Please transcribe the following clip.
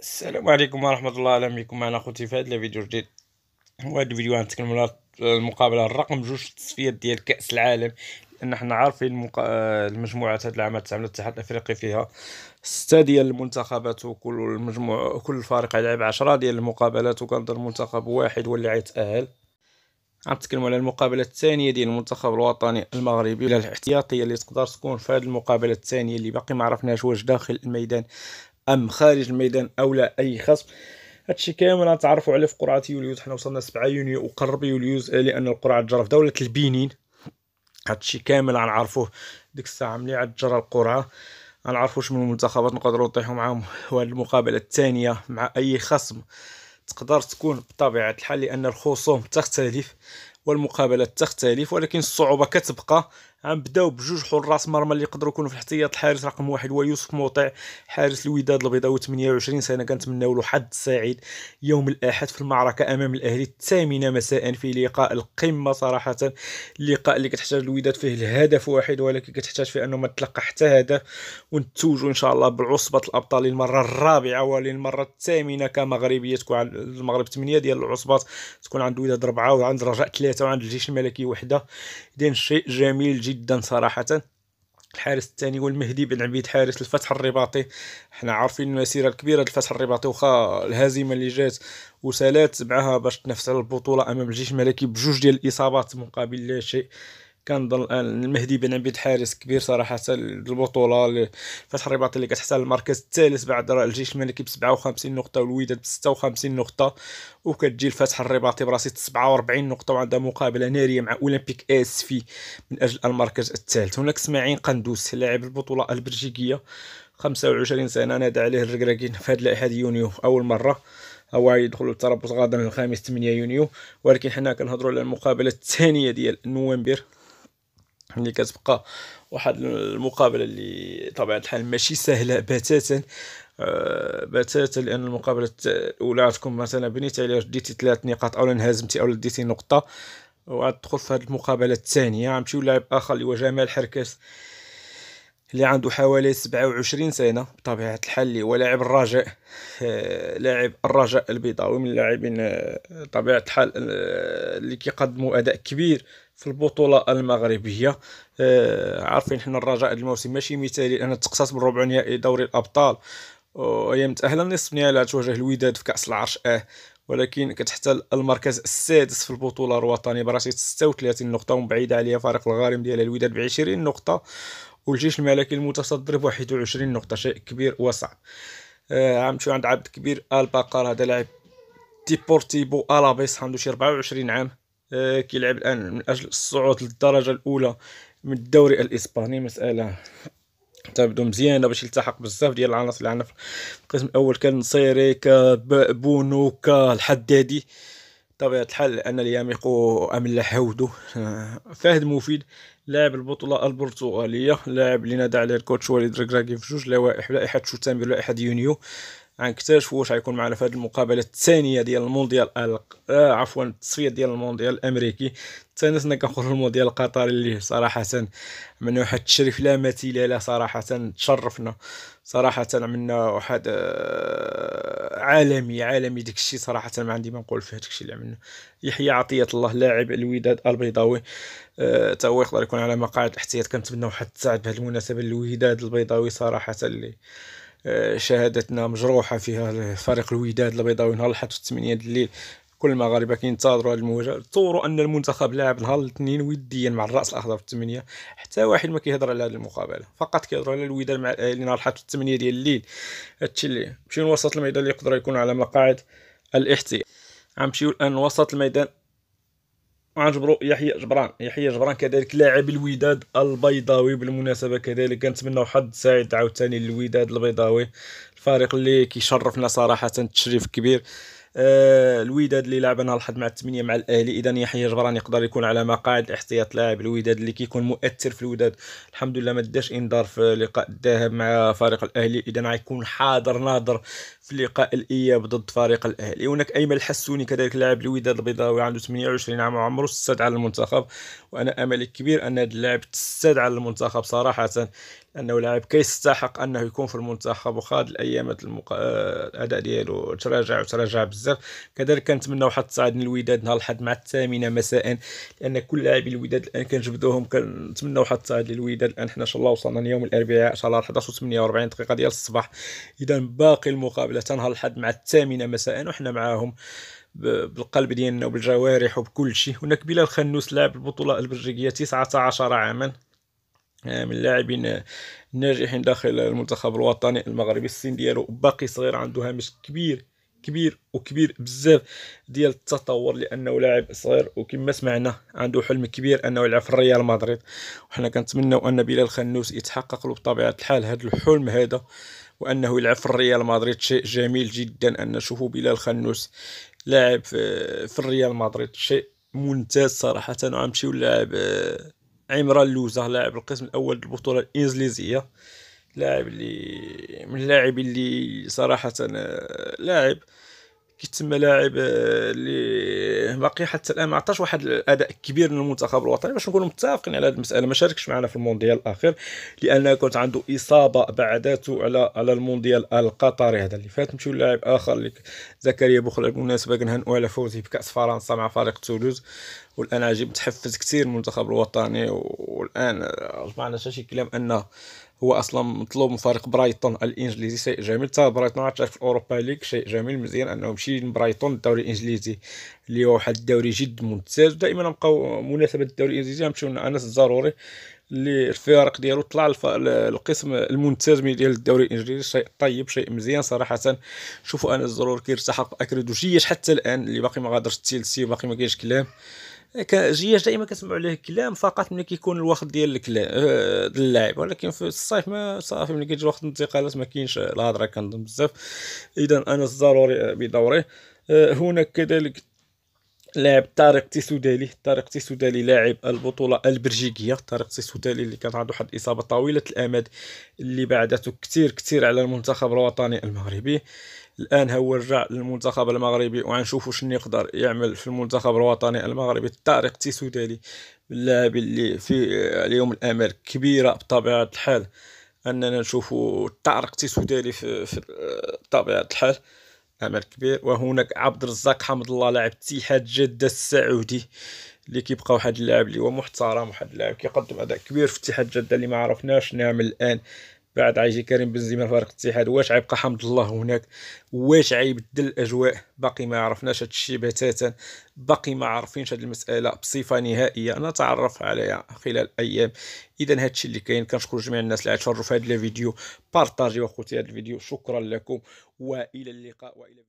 السلام عليكم ورحمة الله اهلا بكم معنا خوتي في هذا الفيديو جديد وهذا الفيديو غنتكلمو على المقابلة الرقم جوج التصفيات ديال كأس العالم لأن حنا عارفين المقا... آه، المجموعات هاد العام تعمل الاتحاد الأفريقي فيها ستة ديال المنتخبات وكل المجموعة كل فريق غيلعب عشرة ديال المقابلات وكنظن منتخب واحد هو اللي غيتأهل غنتكلمو على المقابله الثانيه ديال المنتخب الوطني المغربي الاحتياطيه اللي تقدر تكون في هذه المقابله الثانيه اللي باقي ما عرفناش واش داخل الميدان ام خارج الميدان او لا اي خصم هادشي كامل غنتعرفوا عليه في قرعه يوليوز حنا وصلنا 7 يونيو وقرب يوليوز لان القرعه تجرى في دوله البنين هادشي كامل غنعرفوه ديك الساعه ملي عاد جرى القرعه غنعرفوا شنو المنتخبات نقدروا نطيحوا معاهم وهاد المقابله الثانيه مع اي خصم تقدر تكون بطبيعه الحال لان الخصوم تختلف والمقابله تختلف ولكن الصعوبه كتبقى غنبداو بجوج حراس مرمى اللي يقدروا يكونوا في الاحتياط الحارس رقم واحد هو يوسف موطع حارس الوداد البيضاوي 28 سنه كنتمناو له حظ سعيد يوم الاحد في المعركه امام الاهلي الثامنه مساء في لقاء القمه صراحه اللقاء اللي كتحتاج الوداد فيه الهدف واحد ولكن كتحتاج فيه انه ما تلقى حتى هدف ونتوجوا ان شاء الله بعصبه الابطال للمره الرابعه وللمره الثامنه كمغربيه تكون عند المغرب 8 ديال العصبات تكون عند الوداد اربعه وعند الرجاء ثلاثه وعند الجيش الملكي وحده دين شيء جميل جدا صراحه الحارس الثاني هو المهدي بن عبيد حارس الفتح الرباطي حنا عارفين المسيره الكبيره للفتح الرباطي وخا الهزيمه اللي جات وسالات معها باش تنافس على البطوله امام الجيش الملكي بجوج ديال الاصابات مقابل لا شيء كنظن آه، المهدي بن عبيد حارس كبير صراحه البطوله فتح الرباطي اللي كتحصل المركز الثالث بعد الجيش الملكي ب 57 نقطه والوداد ب 56 نقطه وكتجي الفتح الرباطي براسي 47 نقطه وعندها مقابله ناريه مع اولمبيك اس في من اجل المركز الثالث هناك اسماعيل قندوس لاعب البطوله البلجيكيه 25 سنه نادى عليه الركراكين في هذا الأحد يونيو اول مره هو يدخل التربص غدا الخامس 8 يونيو ولكن حنا كنهضروا على المقابله الثانيه ديال نوفمبر ملي كتبقى واحد المقابله اللي طبعا الحال ماشي سهله بتاتا آه، بتاتا لان المقابله الاولى تكون مثلا بنيت عليها ديتي ثلاث نقاط اولا هزمتي اولا ديتي نقطه وغتدخل في هذه المقابله الثانيه غنمشيو للاعب اخر اللي هو جمال حركاس اللي عنده حوالي 27 سنة بطبيعة الحال اللي هو لاعب الرجاء آه، لاعب الرجاء البيضاوي من اللاعبين آه، بطبيعة الحال آه، اللي كيقدموا أداء كبير في البطولة المغربية عارفين حنا الرجاء الموسم ماشي مثالي لأن تقصص بالربع نهائي دوري الأبطال وهي متأهلة نصف نهائي تواجه الوداد في كأس العرش أه ولكن كتحتل المركز السادس في البطوله الوطنيه برصيد 36 نقطه ومبعيده عليها فريق الغارم ديال الوداد ب 20 نقطه والجيش الملكي المتصدر ب 21 نقطة شيء كبير وصعب آه عم عند عبد كبير الباقار هذا لاعب ديبورتيبو الابيس عنده شي 24 عام آه، كيلعب الان من اجل الصعود للدرجة الاولى من الدوري الاسباني مسألة تبدو مزيانه باش يلتحق بزاف ديال العناصر اللي عندنا في القسم الاول كان نصيري كبونو كالحدادي بطبيعة الحال أن الياميقو أمل حوده فهد مفيد لاعب البطولة البرتغالية لاعب اللي نادى عليه الكوتش وليد ركراكي في جوج لوائح لائحة شتنبر ولائحة يونيو غنكتاشفوا واش غيكون معنا في هذه المقابله الثانيه ديال المونديال آه عفوا التصفيه ديال المونديال الامريكي سنه كنخرج المونديال القطري اللي صراحه من واحد التشريف لا مثيل له صراحه تشرفنا صراحه عملنا واحد آه عالمي عالمي الشيء صراحه ما عندي ما نقول فيه الشيء اللي عملنا يحيى عطيه الله لاعب الوداد البيضاوي حتى آه هو يقدر يكون على مقاعد الاحتياط كنتمنى واحد تساعد بهذه المناسبه الوداد البيضاوي صراحه اللي شهادتنا مجروحه فيها فريق الوداد البيضاوي نهار الاحد 8 الليل كل المغاربه كينتظروا هذه المواجهه تصوروا ان المنتخب لاعب نهار الاثنين وديا مع الراس الاخضر في 8 حتى واحد ما كيهضر على هذه المقابله فقط كيهضر على الوداد مع آه، الاهلي نهار الاحد 8 ديال الليل هادشي اللي مشيو لوسط الميدان اللي يقدر يكون على مقاعد الاحتياط غنمشيو الان وسط الميدان غنجبروا يحيى جبران يحيى جبران كذلك لاعب الوداد البيضاوي بالمناسبه كذلك كنتمناو حظ سعيد عاوتاني للوداد البيضاوي الفريق اللي كيشرفنا صراحه تشريف كبير آه، الوداد اللي لعب نهار الاحد مع الثمانيه مع الاهلي اذا يحيى جبران يقدر يكون على مقاعد احتياط لاعب الوداد اللي كيكون مؤثر في الوداد الحمد لله ما داش انذار في لقاء الذهاب مع فريق الاهلي اذا غيكون حاضر ناظر في لقاء الاياب ضد فريق الاهلي هناك ايمن الحسوني كذلك لاعب الوداد البيضاوي عنده 28 عام وعمره استدعى المنتخب وانا املي كبير ان هذا اللاعب تستدعى المنتخب صراحه لانه لاعب كيستحق انه يكون في المنتخب وخاد الايام المقا... الاداء آه، ديالو تراجع وتراجع بزاف كذلك واحد الصعد من الوداد نهار الاحد مع الثامنه مساء لان كل لاعبي الوداد الان كنجبدوهم كنتمنى واحد الصعد للوداد الان حنا ان شاء الله وصلنا اليوم الاربعاء ان شاء الله 11 و48 دقيقه ديال الصباح اذا باقي المقابله نهار الاحد مع الثامنه مساء وحنا معاهم بالقلب ديالنا وبالجوارح وبكل شيء هناك بلال خنوس لاعب البطوله البلجيكيه 19 عاما آه، من اللاعبين الناجحين آه، داخل المنتخب الوطني المغربي السن ديالو باقي صغير عنده هامش كبير كبير وكبير بزاف ديال التطور لانه لاعب صغير وكما سمعنا عنده حلم كبير انه يلعب في ريال مدريد وحنا كنتمناو ان بلال خنوس يتحقق له بطبيعه الحال هذا الحلم هذا وانه يلعب في الريال مدريد شيء جميل جدا ان نشوفه بلال خنوس لاعب آه، في الريال مدريد شيء ممتاز صراحه وغنمشيو لاعب عمران اللوزة لاعب القسم الأول البطولة الإنجليزية لاعب اللي من اللاعب اللي صراحة آه، لاعب كيتسمى لاعب آه، اللي باقي حتى الان ما عطاش واحد الاداء كبير من المنتخب الوطني باش نكونوا متفقين على هذه المساله ما شاركش معنا في المونديال الاخير لانه كانت عنده اصابه بعدته على على المونديال القطري هذا اللي فات نمشيو للاعب اخر اللي زكريا بوخلع بالمناسبه كنهنئوا على فوزه بكاس فرنسا مع فريق تولوز والان عجب تحفز كثير المنتخب الوطني والان آه، جمعنا شي كلام ان هو اصلا مطلوب من فريق برايتون الانجليزي شيء جميل حتى برايتون عارف في اوروبا ليغ شيء جميل مزيان انه يمشي لبرايتون الدوري الانجليزي اللي هو واحد الدوري جد ممتاز دائما نبقاو مناسبه الدوري الانجليزي نمشيو لانس الضروري اللي الفرق ديالو طلع القسم الممتاز ديال الدوري الانجليزي شيء طيب شيء مزيان صراحه شوفوا انس الزرور كيرتحق باكريدوجيش حتى الان اللي باقي ما غادرش التيلسي باقي ما كاينش كلام هي دائما كنسمعوا عليه كلام فقط ملي كيكون الوقت ديال الكلام آه، اللاعب ولكن في الصيف ما صافي ملي كيجي وقت الانتقالات ما كاينش الهضره كنظن بزاف اذا انا الضروري آه، بدوره آه، هناك كذلك لاعب طارق تيسودالي طارق تيسودالي لاعب البطولة البلجيكية طارق تيسودالي اللي كان عنده واحد الإصابة طويلة الأمد اللي بعدته كثير كثير على المنتخب الوطني المغربي الان هو رجع للمنتخب المغربي وغنشوفوا شنو يقدر يعمل في المنتخب الوطني المغربي طارق تيسودالي اللاعب اللي في اليوم الامل كبيره بطبيعه الحال اننا نشوفوا طارق تيسودالي في, في طبيعه الحال امل كبير وهناك عبد الرزاق حمد الله لاعب اتحاد جده السعودي اللي كيبقى واحد اللاعب اللي هو محترم واحد اللاعب كيقدم اداء كبير في اتحاد جده اللي ما عرفناش نعمل الان بعد عايجي كريم بنزيما فارق الاتحاد واش عيبقى حمد الله هناك واش عيبدل الاجواء باقي ما عرفناش هذا الشيء بتاتا باقي ما عارفينش هذه المساله بصفه نهائيه نتعرف عليها خلال ايام اذا هذا الشيء اللي كاين كنشكر جميع الناس اللي تفرجوا في هذا الفيديو بارطاجيو اخوتي هذا الفيديو شكرا لكم والى اللقاء والى